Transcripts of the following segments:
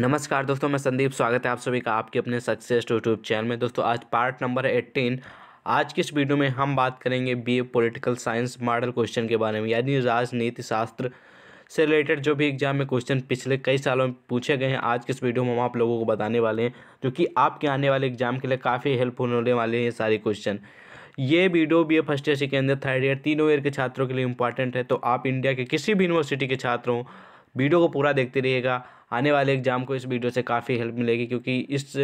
नमस्कार दोस्तों मैं संदीप स्वागत है आप सभी का आपके अपने सक्सेस यूट्यूब चैनल में दोस्तों आज पार्ट नंबर एट्टीन आज की इस वीडियो में हम बात करेंगे BA political science model question के बारे में यानी राजनीति शास्त्र से रिलेटेड जो भी एग्जाम में क्वेश्चन पिछले कई सालों में पूछे गए हैं आज के इस वीडियो में हम आप लोगों को बताने वाले हैं जो कि आपके आने वाले एग्जाम के लिए काफ़ी हेल्पफुल होने वाले हैं ये सारे क्वेश्चन ये video B A first year second year third year तीनों ईयर के छात्रों के लिए इंपॉर्टेंट है तो आप इंडिया के किसी भी यूनिवर्सिटी के छात्रों वीडियो को पूरा देखते रहिएगा आने वाले एग्ज़ाम को इस वीडियो से काफ़ी हेल्प मिलेगी क्योंकि इस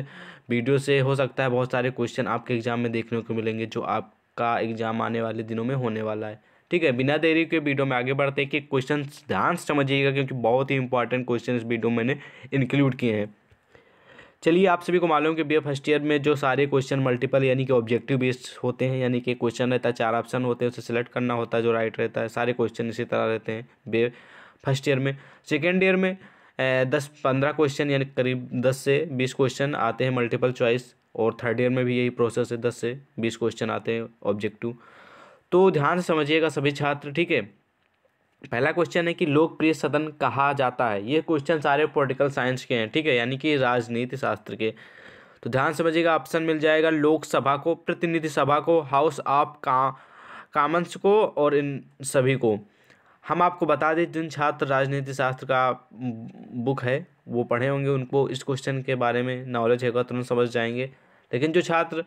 वीडियो से हो सकता है बहुत सारे क्वेश्चन आपके एग्ज़ाम में देखने को मिलेंगे जो आपका एग्ज़ाम आने वाले दिनों में होने वाला है ठीक है बिना देरी के वीडियो में आगे बढ़ते हैं कि क्वेश्चन ध्यान समझिएगा क्योंकि बहुत ही इंपॉर्टेंट क्वेश्चन इस वीडियो मैंने इंक्लूड किए हैं चलिए आप सभी को मालूम कि बी फर्स्ट ईयर में जो सारे क्वेश्चन मल्टीपल यानी कि ऑब्जेक्टिव बेस्ड होते हैं यानी कि क्वेश्चन रहता है चार ऑप्शन होते हैं उसे सिलेक्ट करना होता है जो राइट रहता है सारे क्वेश्चन इसी तरह रहते हैं बे फर्स्ट ईयर में सेकेंड ईयर में दस पंद्रह क्वेश्चन यानी करीब दस से बीस क्वेश्चन आते हैं मल्टीपल चॉइस और थर्ड ईयर में भी यही प्रोसेस है दस से बीस क्वेश्चन आते हैं ऑब्जेक्टिव तो ध्यान से समझिएगा सभी छात्र ठीक है पहला क्वेश्चन है कि लोकप्रिय सदन कहा जाता है ये क्वेश्चन सारे पॉलिटिकल साइंस के हैं ठीक है यानी कि राजनीति शास्त्र के तो ध्यान समझिएगा ऑप्शन मिल जाएगा लोकसभा को प्रतिनिधि सभा को हाउस ऑफ का कामन्स को और इन सभी को हम आपको बता दें जिन छात्र राजनीति शास्त्र का बुक है वो पढ़े होंगे उनको इस क्वेश्चन के बारे में नॉलेज है तुरंत तो समझ जाएंगे लेकिन जो छात्र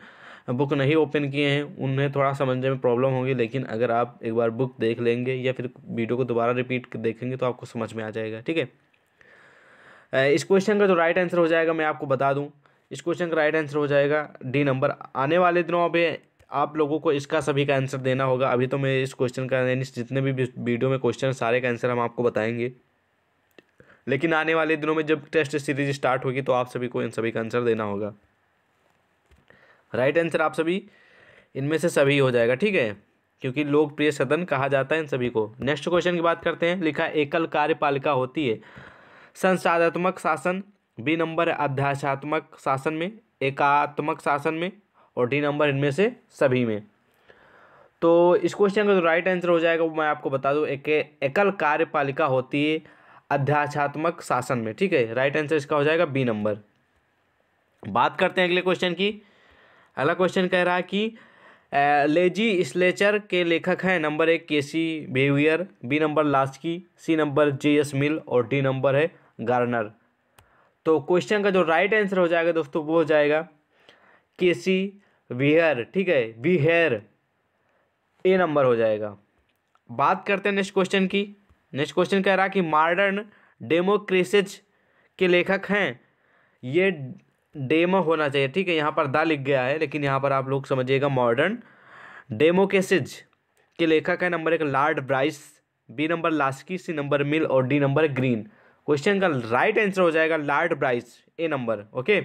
बुक नहीं ओपन किए हैं उन्हें थोड़ा समझने में प्रॉब्लम होगी लेकिन अगर आप एक बार बुक देख लेंगे या फिर वीडियो को दोबारा रिपीट देखेंगे तो आपको समझ में आ जाएगा ठीक है इस क्वेश्चन का जो राइट आंसर हो जाएगा मैं आपको बता दूँ इस क्वेश्चन का राइट आंसर हो जाएगा डी नंबर आने वाले दिनों अभी आप लोगों को इसका सभी का आंसर देना होगा अभी तो मैं इस क्वेश्चन का यानी जितने भी वीडियो में क्वेश्चन सारे का आंसर हम आपको बताएंगे लेकिन आने वाले दिनों में जब टेस्ट सीरीज स्टार्ट होगी तो आप सभी को इन सभी का आंसर देना होगा राइट आंसर आप सभी इनमें से सभी हो जाएगा ठीक है क्योंकि लोकप्रिय सदन कहा जाता है इन सभी को नेक्स्ट क्वेश्चन की बात करते हैं लिखा एकल कार्यपालिका होती है संसाधात्मक शासन बी नंबर अध्यासात्मक शासन में एकात्मक शासन में और डी नंबर इनमें से सभी में तो इस क्वेश्चन का जो राइट आंसर हो जाएगा वो मैं आपको बता दूँ एक एकल कार्यपालिका होती है अध्याचात्मक शासन में ठीक है राइट आंसर इसका हो जाएगा बी नंबर बात करते हैं अगले क्वेश्चन की अगला क्वेश्चन कह रहा है कि लेजी स्लेचर के लेखक हैं नंबर एक K C Wheare B number Laski C number J S Mill और डी नंबर है गार्नर तो क्वेश्चन का जो राइट आंसर हो जाएगा दोस्तों वो हो जाएगा के सी वियर ठीक है वी हेयर ए नंबर हो जाएगा बात करते हैं नेक्स्ट क्वेश्चन की नेक्स्ट क्वेश्चन कह रहा कि मॉडर्न डेमोक्रेसिज के लेखक हैं ये डेमो होना चाहिए ठीक है यहाँ पर दा लिख गया है लेकिन यहाँ पर आप लोग समझिएगा मॉडर्न डेमोकेसिज के लेखक है नंबर एक Lord Bryce B number Laski C number Mill और डी नंबर ग्रीन क्वेश्चन का राइट आंसर हो जाएगा Lord Bryce A number okay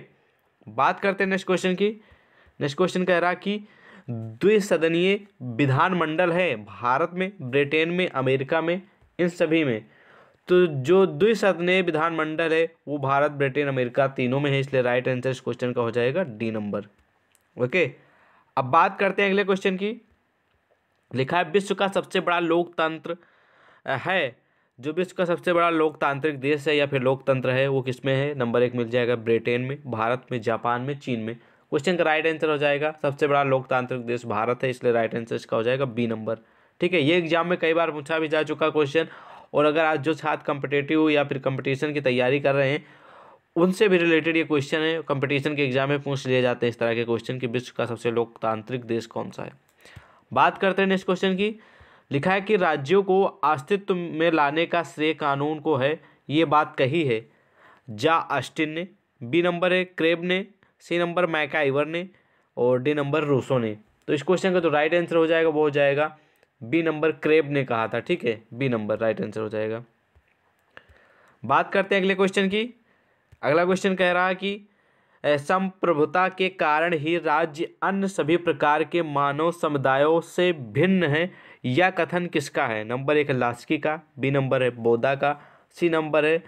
बात करते हैं नेक्स्ट क्वेश्चन की नेक्स्ट क्वेश्चन कह रहा कि द्विसदनीय विधानमंडल है भारत में ब्रिटेन में अमेरिका में इन सभी में तो जो द्विसदनीय विधानमंडल है वो भारत ब्रिटेन अमेरिका तीनों में है इसलिए राइट आंसर इस क्वेश्चन का हो जाएगा डी नंबर ओके अब बात करते हैं अगले क्वेश्चन की लिखा है विश्व का सबसे बड़ा लोकतंत्र है जो विश्व का सबसे बड़ा लोकतांत्रिक देश है या फिर लोकतंत्र है वो किस में है नंबर एक मिल जाएगा ब्रिटेन में भारत में जापान में चीन में क्वेश्चन का राइट आंसर हो जाएगा सबसे बड़ा लोकतांत्रिक देश भारत है इसलिए राइट आंसर इसका हो जाएगा बी नंबर ठीक है ये एग्जाम में कई बार पूछा भी जा चुका क्वेश्चन और अगर आज जो छात्र कंपिटेटिव या फिर कंपटीशन की तैयारी कर रहे हैं उनसे भी रिलेटेड ये क्वेश्चन है कंपटीशन के एग्जाम में पूछ लिए जाते हैं इस तरह के क्वेश्चन कि विश्व का सबसे लोकतांत्रिक देश कौन सा है बात करते हैं नेक्स्ट क्वेश्चन की लिखा है कि राज्यों को अस्तित्व में लाने का श्रेय कानून को है ये बात कही है जा अस्टिन ने बी नंबर है क्रेब ने सी नंबर मैका आइवर ने और डी नंबर रूसो ने तो इस क्वेश्चन का जो तो राइट आंसर हो जाएगा वो हो जाएगा बी नंबर क्रेब ने कहा था ठीक है बी नंबर राइट आंसर हो जाएगा बात करते हैं अगले क्वेश्चन की अगला क्वेश्चन कह रहा है कि संप्रभुता के कारण ही राज्य अन्य सभी प्रकार के मानव समुदायों से भिन्न है यह कथन किसका है नंबर एक लास्की का बी नंबर है बोधा का सी नंबर है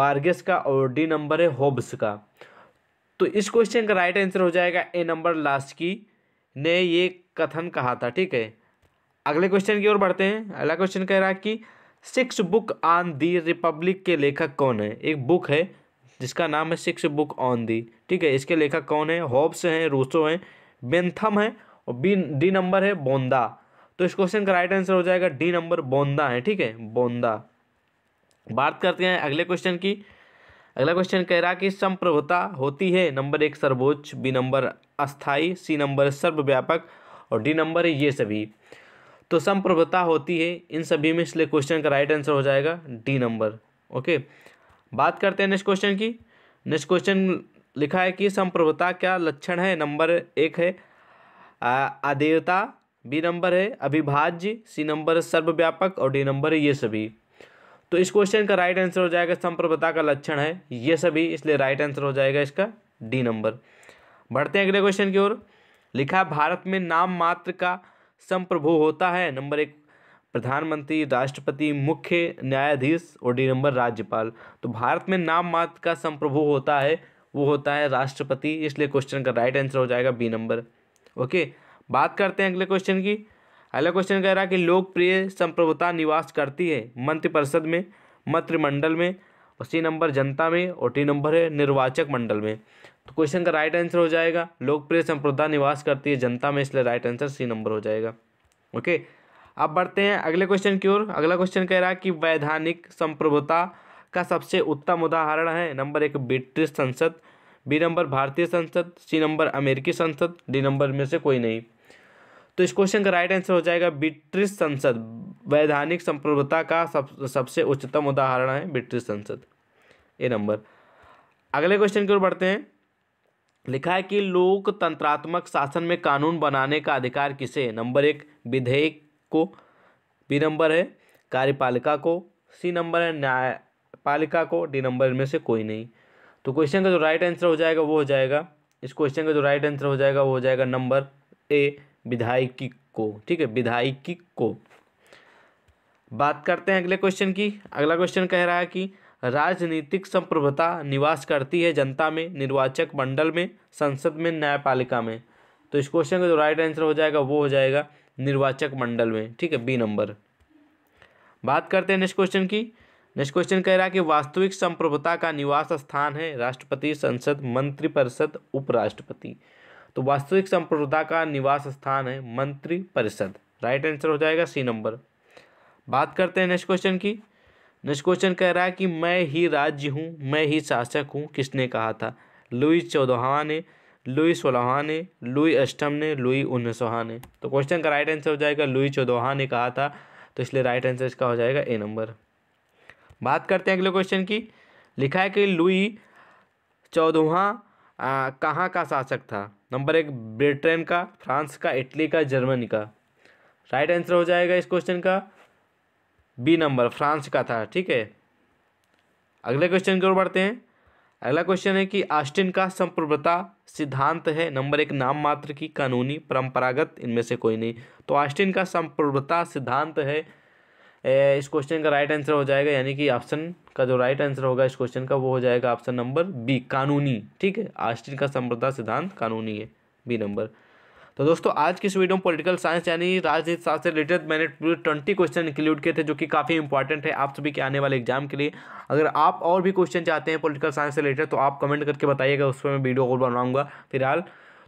बार्गेस का और डी नंबर है होब्स का तो इस क्वेश्चन का राइट आंसर हो जाएगा ए नंबर लास्ट की ने ये कथन कहा था ठीक है अगले क्वेश्चन की ओर बढ़ते हैं अगला क्वेश्चन कह रहा है कि six book on the republic के लेखक कौन है एक बुक है जिसका नाम है सिक्स बुक ऑन दी ठीक है इसके लेखक कौन है हॉब्स हैं रूसो हैं बेंथम है और बी डी नंबर है बोंदा तो इस क्वेश्चन का राइट आंसर हो जाएगा डी नंबर बोंदा है ठीक है बोंदा बात करते हैं अगले क्वेश्चन की अगला क्वेश्चन कह रहा कि संप्रभुता होती है नंबर एक सर्वोच्च बी नंबर अस्थाई सी नंबर सर्वव्यापक और डी नंबर ये सभी तो संप्रभुता होती है इन सभी में इसलिए क्वेश्चन का राइट आंसर हो जाएगा डी नंबर ओके बात करते हैं नेक्स्ट क्वेश्चन की नेक्स्ट क्वेश्चन लिखा है कि संप्रभुता क्या लक्षण है नंबर एक है आदेवता बी नंबर है अभिभाज्य सी नंबर सर्वव्यापक और डी नंबर ये सभी तो इस क्वेश्चन का राइट आंसर हो जाएगा संप्रभुता का लक्षण है ये सभी इसलिए राइट आंसर हो जाएगा इसका डी नंबर बढ़ते हैं अगले क्वेश्चन की ओर लिखा भारत में नाम मात्र का संप्रभु होता है नंबर एक प्रधानमंत्री राष्ट्रपति मुख्य न्यायाधीश और डी नंबर राज्यपाल तो भारत में नाम मात्र का संप्रभु होता है वो होता है राष्ट्रपति इसलिए क्वेश्चन का राइट आंसर हो जाएगा बी नंबर ओके बात करते हैं अगले क्वेश्चन की अगला क्वेश्चन कह रहा है कि लोकप्रिय संप्रभुता निवास करती है मंत्रिपरिषद में मंत्रिमंडल में और सी नंबर जनता में और टी नंबर है निर्वाचक मंडल में तो क्वेश्चन का राइट आंसर हो जाएगा लोकप्रिय संप्रभुता निवास करती है जनता में इसलिए राइट आंसर सी नंबर हो जाएगा ओके अब बढ़ते हैं अगले क्वेश्चन की ओर अगला क्वेश्चन कह रहा है कि वैधानिक संप्रभुता का सबसे उत्तम उदाहरण है नंबर एक ब्रिटिश संसद बी नंबर भारतीय संसद सी नंबर अमेरिकी संसद डी नंबर में से कोई नहीं तो इस क्वेश्चन का राइट आंसर हो जाएगा ब्रिटिश संसद वैधानिक संप्रभुता का सब सबसे उच्चतम उदाहरण है ब्रिटिश संसद ए नंबर अगले क्वेश्चन की ओर बढ़ते हैं लिखा है कि लोकतंत्रात्मक शासन में कानून बनाने का अधिकार किसे नंबर एक विधेयक को बी नंबर है कार्यपालिका को सी नंबर है न्यायपालिका को डी नंबर में से कोई नहीं तो क्वेश्चन का जो राइट आंसर हो जाएगा वो हो जाएगा इस क्वेश्चन का जो राइट आंसर हो जाएगा वो हो जाएगा नंबर ए विधायिकी को ठीक है विधायिकी को बात करते हैं अगले क्वेश्चन की अगला क्वेश्चन कह रहा है कि राजनीतिक संप्रभुता निवास करती है जनता में निर्वाचक मंडल में संसद में न्यायपालिका में तो इस क्वेश्चन का जो राइट आंसर हो जाएगा वो हो जाएगा निर्वाचक मंडल में ठीक है बी नंबर बात करते हैं नेक्स्ट क्वेश्चन की नेक्स्ट क्वेश्चन कह रहा है कि वास्तविक संप्रभुता का निवास स्थान है राष्ट्रपति संसद मंत्रिपरिषद उपराष्ट्रपति तो वास्तविक संप्रभुता का निवास स्थान है मंत्री परिषद राइट आंसर हो जाएगा सी नंबर बात करते हैं नेक्स्ट क्वेश्चन की नेक्स्ट क्वेश्चन कह रहा है कि मैं ही राज्य हूँ मैं ही शासक हूँ किसने कहा था लुई चौदहा ने लुई सोलहा ने लुई अष्टम ने लुई उन्नीसवा ने तो क्वेश्चन का राइट आंसर हो जाएगा लुई चौदहा ने कहा था तो इसलिए राइट आंसर इसका हो जाएगा ए नंबर बात करते हैं अगले क्वेश्चन की लिखा है कि लुई चौदहा कहाँ का शासक था नंबर एक ब्रिटेन का फ्रांस का इटली का जर्मनी का राइट आंसर हो जाएगा इस क्वेश्चन का बी नंबर फ्रांस का था ठीक है अगले क्वेश्चन की ओर बढ़ते हैं अगला क्वेश्चन है कि आस्टिन का संप्रभुता सिद्धांत है नंबर एक नाम मात्र की कानूनी परंपरागत इनमें से कोई नहीं तो आस्टिन का संप्रभुता सिद्धांत है इस क्वेश्चन का राइट आंसर हो जाएगा यानी कि ऑप्शन का जो राइट आंसर होगा इस क्वेश्चन का वो हो जाएगा ऑप्शन नंबर बी कानूनी ठीक है आस्टिन का संप्रदा सिद्धांत कानूनी है बी नंबर तो दोस्तों आज की इस वीडियो में पॉलिटिकल साइंस यानी राजनीति शास्त्र से रिलेटेड मैंने पूरे ट्वेंटी क्वेश्चन इंक्लूड किए थे जो कि काफ़ी इंपॉर्टेंट है आप सभी के आने वाले एग्जाम के लिए अगर आप और भी क्वेश्चन चाहते हैं पॉलिटिकल साइंस से रिलेटेड तो आप कमेंट करके बताइएगा उस पर मैं वीडियो और बनाऊंगा फिलहाल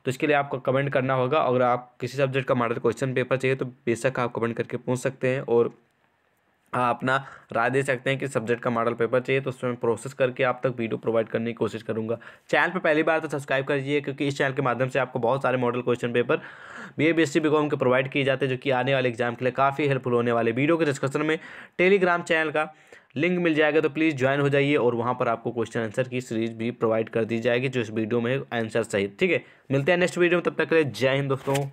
तो इसके लिए आपको कमेंट करना होगा अगर आप किसी सब्जेक्ट का मॉडल क्वेश्चन पेपर चाहिए तो बेशक आप कमेंट करके पूछ सकते हैं और हाँ, अपना राय दे सकते हैं कि सब्जेक्ट का मॉडल पेपर चाहिए तो उसमें प्रोसेस करके आप तक वीडियो प्रोवाइड करने की कोशिश करूँगा चैनल पर पहली बार तो सब्सक्राइब करिए क्योंकि इस चैनल के माध्यम से आपको बहुत सारे model question paper B A B S C BCom के प्रोवाइड किए जाते हैं जो कि आने वाले एग्जाम के लिए काफ़ी हेल्पफुल होने वाले वीडियो के डिस्कशन में टेलीग्राम चैनल का लिंक मिल जाएगा तो प्लीज़ ज्वाइन हो जाइए और वहाँ पर आपको क्वेश्चन आंसर की सीरीज भी प्रोवाइड कर दी जाएगी जो इस वीडियो में आंसर सही ठीक है मिलते हैं नेक्स्ट वीडियो में तब तक के लिए जय हिंद दोस्तों